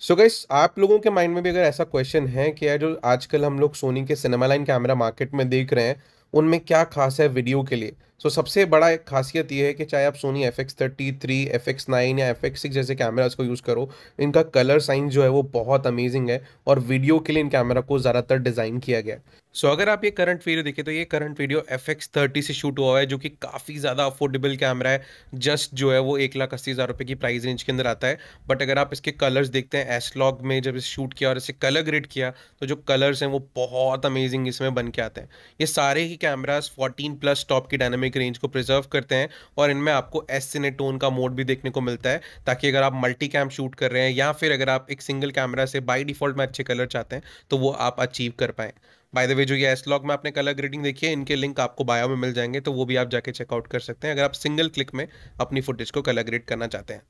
सो so guys आप लोगों के माइंड में भी अगर ऐसा क्वेश्चन है कि यार जो आजकल हम लोग सोनी के सिनेमा लाइन कैमरा मार्केट में देख रहे हैं उनमें क्या खास है वीडियो के लिए सो सबसे बड़ा एक खासियत ये है कि चाहे आप Sony F X thirty three F X nine या एफ एक्स सिक्स जैसे कैमराज को यूज़ करो इनका कलर साइंस जो है वो बहुत अमेजिंग है और वीडियो के लिए इन कैमरा को ज़्यादातर डिज़ाइन किया गया है सो so, अगर आप ये करंट वीडियो देखें तो ये current video F X thirty से शूट हुआ है जो कि काफ़ी ज़्यादा अफोर्डेबल कैमरा है जस्ट जो है वो एक लाख अस्सी हज़ार रुपये की प्राइस रेंज के अंदर आता है बट अगर आप इसके कलर्स देखते हैं एसलॉग में जब इसे शूट किया और इसे कलर ग्रेड किया तो जो कलर्स हैं वो बहुत अमेजिंग इसमें बन के आते हैं ये सारे ही कैमराज फोर्टीन प्लस टॉप की डायनामिक डायनामिक रेंज को प्रिजर्व करते हैं और इनमें आपको एस सिनेटोन का मोड भी देखने को मिलता है ताकि अगर आप मल्टी कैम शूट कर रहे हैं या फिर अगर आप एक सिंगल कैमरा से बाई डिफॉल्ट में अच्छे कलर चाहते हैं तो वो आप अचीव कर पाए बाय द वे जो ये एस लॉग में आपने कलर ग्रेडिंग देखी है इनके लिंक आपको बायो में मिल जाएंगे तो वो भी आप जाके चेकआउट कर सकते हैं अगर आप सिंगल क्लिक में अपनी फुटेज को कलर ग्रेड करना चाहते हैं